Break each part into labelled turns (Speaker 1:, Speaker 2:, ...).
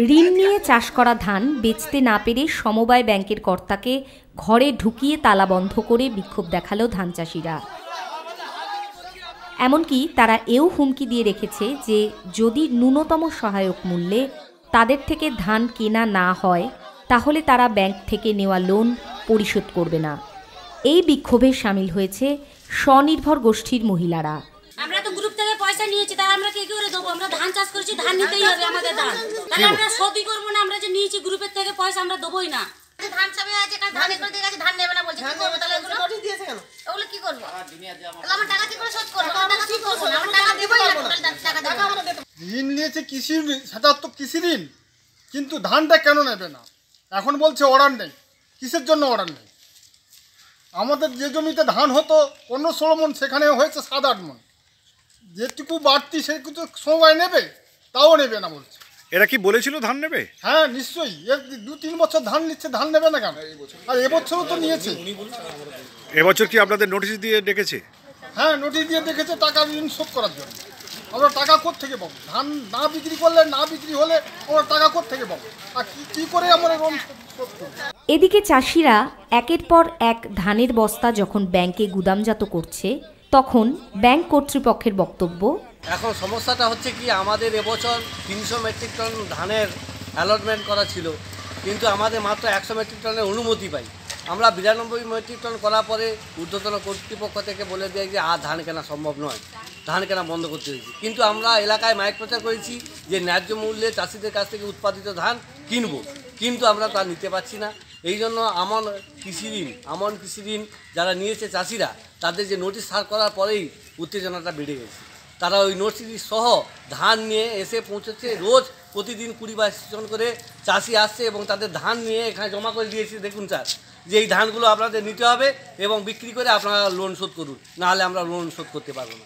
Speaker 1: ঋণ নিয়ে চাষ করা ধান বেচতে না পেরে সমবায় ব্যাংকের কর্তাকে ঘরে ঢুকিয়ে তালা বন্ধ করে বিক্ষোভ দেখালো ধান চাষিরা এমনকি তারা এও হুমকি দিয়ে রেখেছে যে যদি ন্যূনতম সহায়ক মূল্যে তাদের থেকে ধান কেনা না হয় তাহলে তারা ব্যাংক থেকে নেওয়া লোন পরিশোধ করবে না এই বিক্ষোভে সামিল হয়েছে স্বনির্ভর গোষ্ঠীর মহিলারা আমরা তো গ্রুপ থেকে পয়সা নিয়েছি ধান নিতেই হবে আমাদের ধান তাহলে আমরা সদি করবো না আমরা যে নিয়েছি গ্রুপের থেকে পয়সা আমরা দেবোই না আচ্ছা, ধান দিয়ে ধান নেবে না বলছে তাহলে
Speaker 2: তাহলে টাকা
Speaker 3: ঋণ নিয়েছে কৃষি সেটা তো কৃষি ঋণ কিন্তু ধানটা কেন নেবে না এখন বলছে অর্ডার নেই কিসের জন্য অর্ডার নেই আমাদের যে জমিতে ধান হতো অন্য ষোলো মন সেখানে হয়েছে সাত আট মন যেটুকু বাড়তি সেটুকু তো সময় নেবে তাও নেবে না বলছে এরা কি বলেছিল ধান নেবে হ্যাঁ নিশ্চয়ই দু তিন বছর ধান নিচ্ছে ধান নেবে না কেন আর এবছরও তো নিয়েছে এবছর কি আপনাদের নোটিশ দিয়ে ডেকেছে হ্যাঁ নোটিশ দিয়ে ডেকেছে টাকা ঋণ শোধ করার জন্য আমরা টাকা থেকে পাবো ধান না বিক্রি করলে না বিক্রি হলে আমরা টাকা থেকে পাবো আর কি করে আমরা ঋণ
Speaker 1: এদিকে চাষিরা একের পর এক ধানের বস্তা যখন ব্যাংকে গুদামজাত করছে তখন ব্যাংক কর্তৃপক্ষের বক্তব্য
Speaker 2: এখন সমস্যাটা হচ্ছে কি আমাদের এবছর তিনশো মেট্রিক টন ধানের অ্যালটমেন্ট করা ছিল কিন্তু আমাদের মাত্র একশো মেট্রিক টনের অনুমতি পাই আমরা বিরানব্বই মেট্রিক টন করার পরে ঊর্ধ্বতন কর্তৃপক্ষ থেকে বলে দেয় যে আর ধান কেনা সম্ভব নয় ধান কেনা বন্ধ করতে হয়েছে কিন্তু আমরা এলাকায় মাইক প্রচার করেছি যে ন্যায্য মূল্যে চাষিদের কাছ থেকে উৎপাদিত ধান কিনবো কিন্তু আমরা তা নিতে পারছি না এই জন্য আমন কৃষি ঋণ আমন কৃষি ঋণ যারা নিয়েছে চাষিরা তাদের যে নোটিশ সার করার পরেই উত্তেজনাটা বেড়ে গেছে তারা ওই নর্সিরি সহ ধান নিয়ে এসে পৌঁছেছে রোজ প্রতিদিন কুড়ি বাইশ জন করে চাষি আসছে এবং তাদের ধান নিয়ে এখানে জমা করে দিয়েছে দেখুন স্যার যে এই ধানগুলো আপনাদের নিতে হবে এবং বিক্রি করে আপনারা লোন শোধ করুন নাহলে আমরা লোন শোধ করতে পারবো না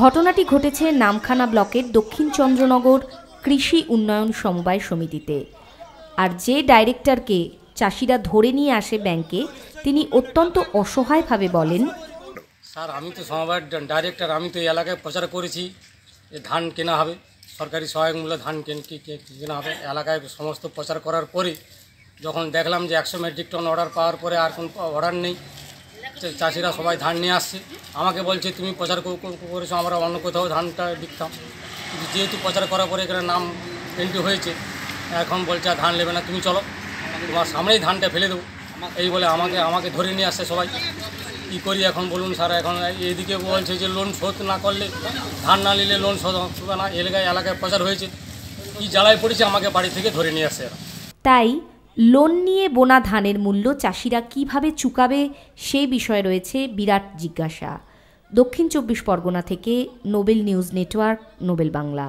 Speaker 1: ঘটনাটি ঘটেছে নামখানা ব্লকের দক্ষিণ চন্দ্রনগর কৃষি উন্নয়ন সমবায় সমিতিতে আর যে ডাইরেক্টরকে চাষিরা ধরে নিয়ে আসে ব্যাংকে তিনি অত্যন্ত অসহায়ভাবে বলেন
Speaker 4: স্যার আমি তো সমবায় ডাইরেক্টর আমি তো এই এলাকায় প্রচার করেছি যে ধান কেনা হবে সরকারি সহায়ক মূল্যে ধান কেনা হবে এলাকায় সমস্ত প্রচার করার পরে যখন দেখলাম যে একশো মেট্রিক টন অর্ডার পাওয়ার পরে আর কোনো অর্ডার নেই চাষিরা সবাই ধান নিয়ে আসছে আমাকে বলছে তুমি প্রচার করেছো আমরা অন্য কোথাও ধানটা বিকতাম যেহেতু প্রচার করার পরে এখানে নাম এন্ট্রি হয়েছে এখন বলছে ধান নেবে না তুমি চলো তোমার সামনেই ধানটা ফেলে দেবো এই বলে আমাকে আমাকে ধরে নিয়ে আসছে সবাই কি করি এখন বলুন স্যার এখন এইদিকে বলছে যে লোন শোধ না করলে ধান না নিলে লোন শোধ হবে না এলাকায় এলাকায় প্রচার হয়েছে কি জ্বালায় পড়েছে আমাকে বাড়ি থেকে ধরে নিয়ে আসে
Speaker 1: তাই লোন নিয়ে বোনা ধানের মূল্য চাষিরা কিভাবে চুকাবে সেই বিষয়ে রয়েছে বিরাট জিজ্ঞাসা দক্ষিণ চব্বিশ পরগনা থেকে Nobel news network Nobel Bangla